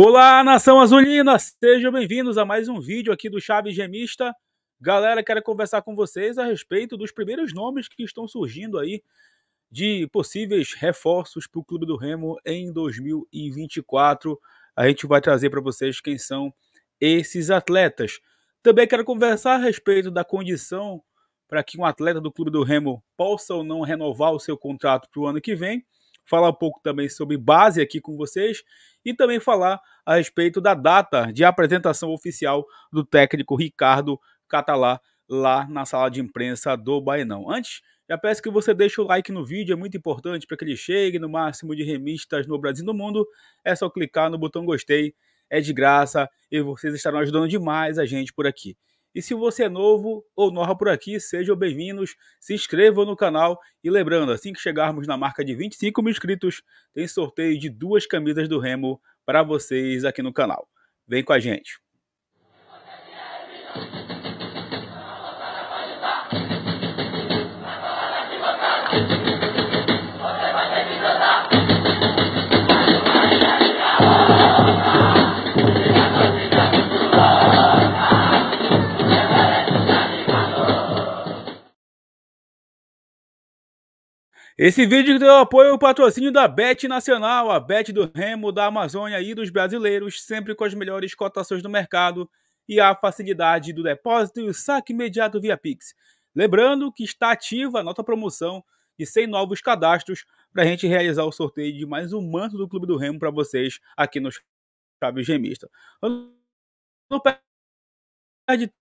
Olá, nação azulina! Sejam bem-vindos a mais um vídeo aqui do Chave Gemista. Galera, quero conversar com vocês a respeito dos primeiros nomes que estão surgindo aí de possíveis reforços para o Clube do Remo em 2024. A gente vai trazer para vocês quem são esses atletas. Também quero conversar a respeito da condição para que um atleta do Clube do Remo possa ou não renovar o seu contrato para o ano que vem. Falar um pouco também sobre base aqui com vocês e também falar a respeito da data de apresentação oficial do técnico Ricardo Catalá lá na sala de imprensa do Baenão. Antes, já peço que você deixe o like no vídeo, é muito importante para que ele chegue no máximo de remistas no Brasil e no mundo. É só clicar no botão gostei, é de graça e vocês estarão ajudando demais a gente por aqui. E se você é novo ou nova por aqui, sejam bem-vindos, se inscrevam no canal e lembrando, assim que chegarmos na marca de 25 mil inscritos, tem sorteio de duas camisas do Remo para vocês aqui no canal. Vem com a gente! Esse vídeo deu apoio ao patrocínio da Bet Nacional, a Bet do Remo, da Amazônia e dos brasileiros, sempre com as melhores cotações do mercado e a facilidade do depósito e o saque imediato via Pix. Lembrando que está ativa a nossa promoção de 100 novos cadastros para a gente realizar o sorteio de mais um manto do Clube do Remo para vocês aqui no Chaves Gemista. Não perde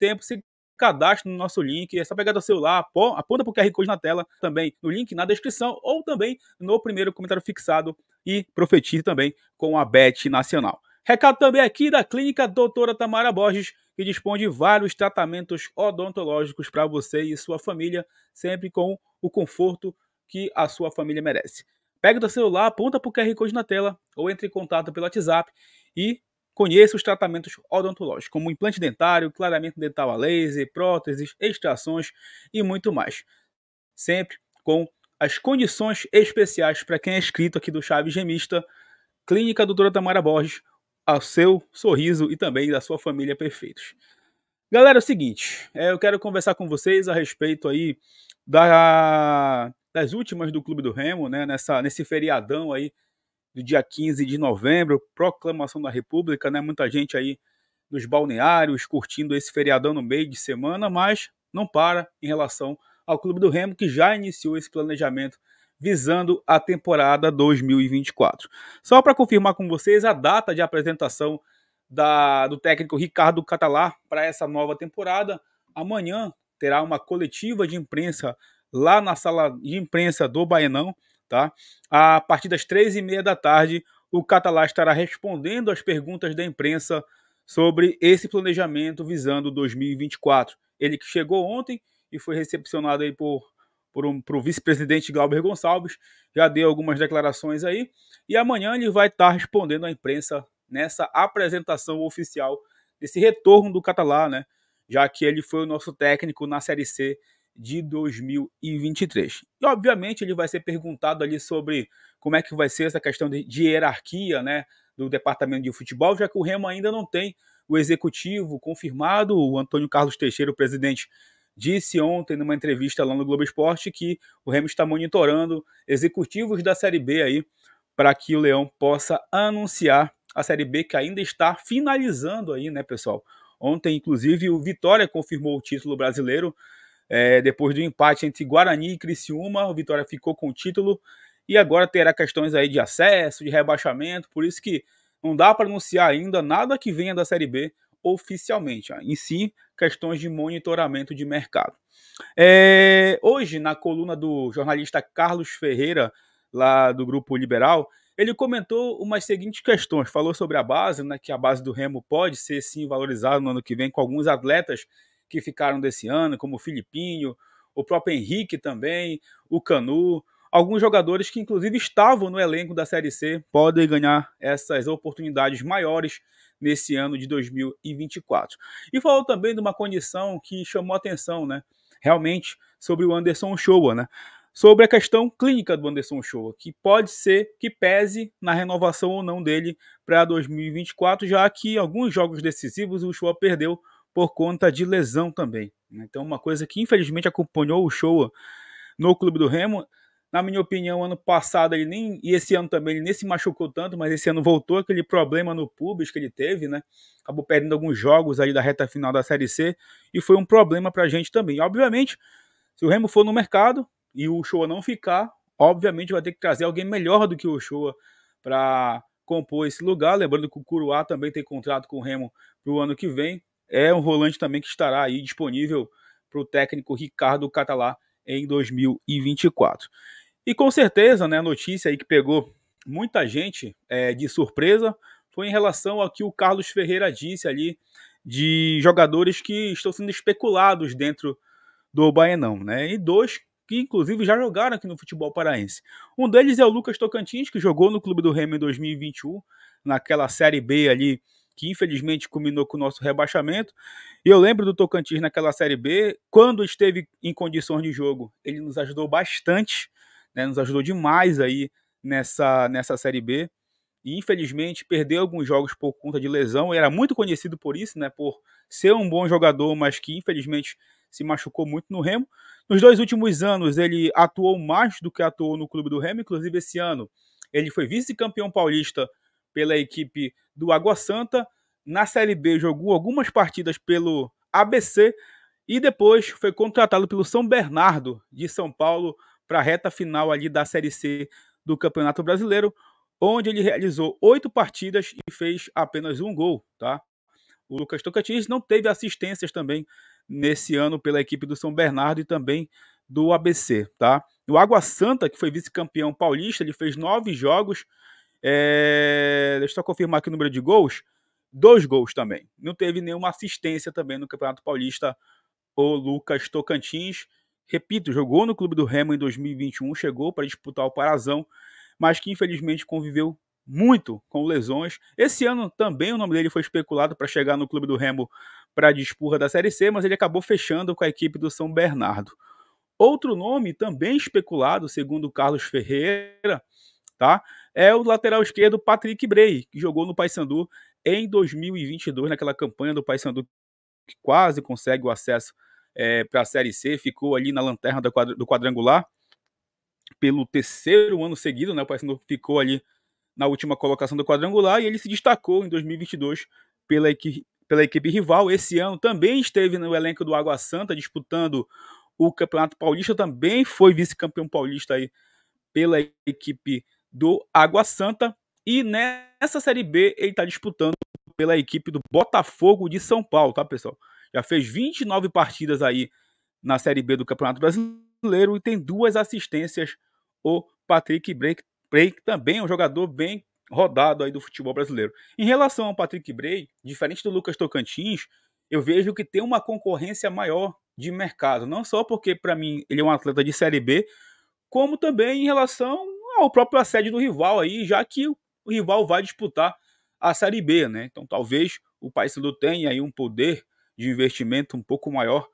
tempo, se cadastre no nosso link, é só pegar do celular, aponta para o QR Code na tela, também no link na descrição ou também no primeiro comentário fixado e profetize também com a Bet Nacional. Recado também aqui da clínica Doutora Tamara Borges, que dispõe de vários tratamentos odontológicos para você e sua família, sempre com o conforto que a sua família merece. Pega o seu celular, aponta para o QR Code na tela ou entre em contato pelo WhatsApp e Conheça os tratamentos odontológicos, como implante dentário, clareamento dental a laser, próteses, extrações e muito mais. Sempre com as condições especiais para quem é inscrito aqui do Chave Gemista, Clínica Doutora Tamara Borges, ao seu sorriso e também da sua família perfeitos. Galera, é o seguinte, é, eu quero conversar com vocês a respeito aí da, das últimas do Clube do Remo, né, nessa, nesse feriadão aí do dia 15 de novembro, proclamação da República, né? Muita gente aí nos balneários curtindo esse feriadão no meio de semana, mas não para em relação ao Clube do Remo, que já iniciou esse planejamento visando a temporada 2024. Só para confirmar com vocês a data de apresentação da, do técnico Ricardo Catalá para essa nova temporada, amanhã terá uma coletiva de imprensa lá na sala de imprensa do Baenão Tá? A partir das três e meia da tarde, o Catalá estará respondendo às perguntas da imprensa sobre esse planejamento visando 2024. Ele que chegou ontem e foi recepcionado aí por, por, um, o vice-presidente Glauber Gonçalves, já deu algumas declarações aí, e amanhã ele vai estar tá respondendo à imprensa nessa apresentação oficial desse retorno do Catalá, né? Já que ele foi o nosso técnico na Série C de 2023. E obviamente ele vai ser perguntado ali sobre como é que vai ser essa questão de, hierarquia, né, do departamento de futebol, já que o Remo ainda não tem o executivo confirmado. O Antônio Carlos Teixeira, o presidente, disse ontem numa entrevista lá no Globo Esporte que o Remo está monitorando executivos da Série B aí para que o Leão possa anunciar a Série B que ainda está finalizando aí, né, pessoal? Ontem, inclusive, o Vitória confirmou o título brasileiro é, depois do empate entre Guarani e Criciúma, o Vitória ficou com o título e agora terá questões aí de acesso, de rebaixamento, por isso que não dá para anunciar ainda nada que venha da Série B oficialmente, em si, questões de monitoramento de mercado. É, hoje, na coluna do jornalista Carlos Ferreira, lá do Grupo Liberal, ele comentou umas seguintes questões. Falou sobre a base, né, que a base do Remo pode ser sim valorizada no ano que vem com alguns atletas que ficaram desse ano, como o Filipinho, o próprio Henrique também, o Canu, alguns jogadores que inclusive estavam no elenco da Série C podem ganhar essas oportunidades maiores nesse ano de 2024. E falou também de uma condição que chamou atenção, né? Realmente sobre o Anderson Showa, né? Sobre a questão clínica do Anderson Showa, que pode ser que pese na renovação ou não dele para 2024, já que alguns jogos decisivos o Showa perdeu por conta de lesão também. Né. Então, uma coisa que infelizmente acompanhou o show no Clube do Remo. Na minha opinião, ano passado ele nem. E esse ano também ele nem se machucou tanto, mas esse ano voltou aquele problema no pubis que ele teve, né? Acabou perdendo alguns jogos aí da reta final da Série C. E foi um problema pra gente também. Obviamente, se o Remo for no mercado e o Showa não ficar, obviamente vai ter que trazer alguém melhor do que o Showa para compor esse lugar. Lembrando que o Curuá também tem contrato com o Remo pro ano que vem é um volante também que estará aí disponível para o técnico Ricardo Catalá em 2024. E com certeza, né, a notícia aí que pegou muita gente é, de surpresa foi em relação ao que o Carlos Ferreira disse ali de jogadores que estão sendo especulados dentro do Baianão, né? E dois que inclusive já jogaram aqui no futebol paraense. Um deles é o Lucas Tocantins, que jogou no Clube do Remo em 2021, naquela Série B ali que infelizmente culminou com o nosso rebaixamento. E eu lembro do Tocantins naquela Série B, quando esteve em condições de jogo, ele nos ajudou bastante, né, nos ajudou demais aí nessa, nessa Série B. E infelizmente perdeu alguns jogos por conta de lesão, era muito conhecido por isso, né, por ser um bom jogador, mas que infelizmente se machucou muito no Remo. Nos dois últimos anos ele atuou mais do que atuou no clube do Remo, inclusive esse ano ele foi vice-campeão paulista pela equipe do Água Santa. Na Série B jogou algumas partidas pelo ABC e depois foi contratado pelo São Bernardo de São Paulo para a reta final ali da Série C do Campeonato Brasileiro, onde ele realizou oito partidas e fez apenas um gol, tá? O Lucas Tocantins não teve assistências também nesse ano pela equipe do São Bernardo e também do ABC, tá? O Água Santa, que foi vice-campeão paulista, ele fez nove jogos, é, deixa eu só confirmar aqui o número de gols. Dois gols também. Não teve nenhuma assistência também no Campeonato Paulista. O Lucas Tocantins, repito, jogou no clube do Remo em 2021, chegou para disputar o Parazão, mas que infelizmente conviveu muito com lesões. Esse ano também o nome dele foi especulado para chegar no clube do Remo para a disputa da Série C, mas ele acabou fechando com a equipe do São Bernardo. Outro nome também especulado, segundo Carlos Ferreira, tá? É o lateral esquerdo Patrick Bray, que jogou no Paysandu em 2022, naquela campanha do Paysandu que quase consegue o acesso é, para a Série C, ficou ali na lanterna do, quadr do quadrangular pelo terceiro ano seguido, né? O Paysandu ficou ali na última colocação do quadrangular e ele se destacou em 2022 pela, equi pela equipe rival. Esse ano também esteve no elenco do Água Santa disputando o Campeonato Paulista, também foi vice-campeão paulista aí pela equipe do Água Santa. E nessa Série B ele está disputando pela equipe do Botafogo de São Paulo, tá, pessoal? Já fez 29 partidas aí na Série B do Campeonato Brasileiro e tem duas assistências. O Patrick Break, também um jogador bem rodado aí do futebol brasileiro. Em relação ao Patrick Bray, diferente do Lucas Tocantins, eu vejo que tem uma concorrência maior de mercado, não só porque para mim ele é um atleta de série B, como também em relação ao próprio assédio do rival aí, já que o rival vai disputar a Série B, né? Então talvez o do tenha aí um poder de investimento um pouco maior,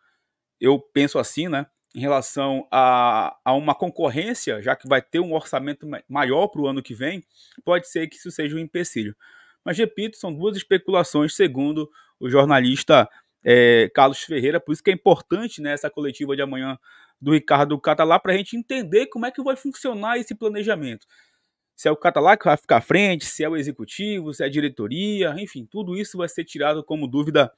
eu penso assim, né? Em relação a, a uma concorrência, já que vai ter um orçamento maior para o ano que vem, pode ser que isso seja um empecilho. Mas repito, são duas especulações, segundo o jornalista é, Carlos Ferreira. Por isso que é importante né, essa coletiva de amanhã do Ricardo Catalá para a gente entender como é que vai funcionar esse planejamento. Se é o Catalá que vai ficar à frente, se é o executivo, se é a diretoria, enfim, tudo isso vai ser tirado como dúvida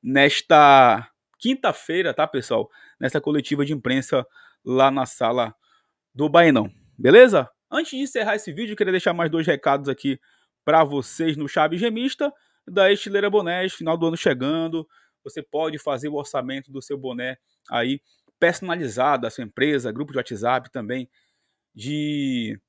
nesta quinta-feira, tá, pessoal? Nessa coletiva de imprensa lá na sala do Bainão, Beleza? Antes de encerrar esse vídeo, queria deixar mais dois recados aqui para vocês no Chave Gemista, da Estileira Bonés, final do ano chegando. Você pode fazer o orçamento do seu boné aí personalizado, a sua empresa, grupo de WhatsApp também, de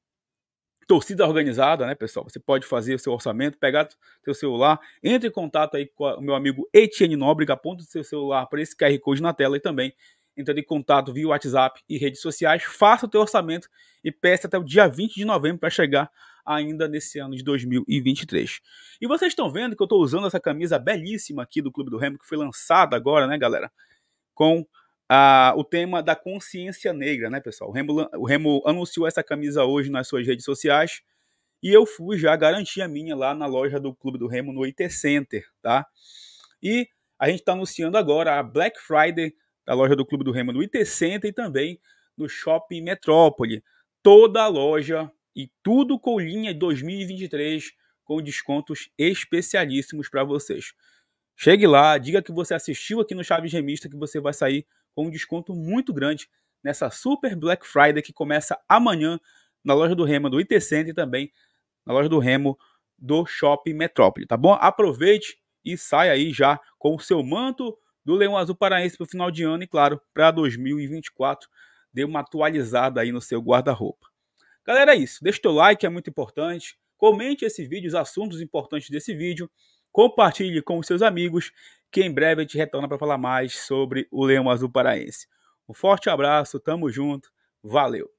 torcida organizada, né, pessoal? Você pode fazer o seu orçamento, pegar seu celular, entre em contato aí com o meu amigo Etienne Nóbrega, aponta o seu celular para esse QR Code na tela e também entre em contato via WhatsApp e redes sociais, faça o teu orçamento e peça até o dia 20 de novembro para chegar ainda nesse ano de 2023. E vocês estão vendo que eu estou usando essa camisa belíssima aqui do Clube do Remo, que foi lançada agora, né, galera? Com ah, o tema da consciência negra, né, pessoal? O Remo, o Remo anunciou essa camisa hoje nas suas redes sociais e eu fui já garantir a minha lá na loja do Clube do Remo no IT Center, tá? E a gente está anunciando agora a Black Friday da loja do Clube do Remo no IT Center e também no Shopping Metrópole. Toda a loja e tudo com linha 2023 com descontos especialíssimos para vocês. Chegue lá, diga que você assistiu aqui no Chaves Remista que você vai sair com um desconto muito grande nessa Super Black Friday que começa amanhã na loja do Remo do IT Center e também na loja do Remo do Shopping Metrópole, tá bom? Aproveite e saia aí já com o seu manto do Leão Azul Paraense para o final de ano e, claro, para 2024. Dê uma atualizada aí no seu guarda-roupa. Galera, é isso. Deixe o like, é muito importante. Comente esse vídeo, os assuntos importantes desse vídeo. Compartilhe com os seus amigos, que em breve a gente retorna para falar mais sobre o Leão Azul Paraense. Um forte abraço, tamo junto, valeu!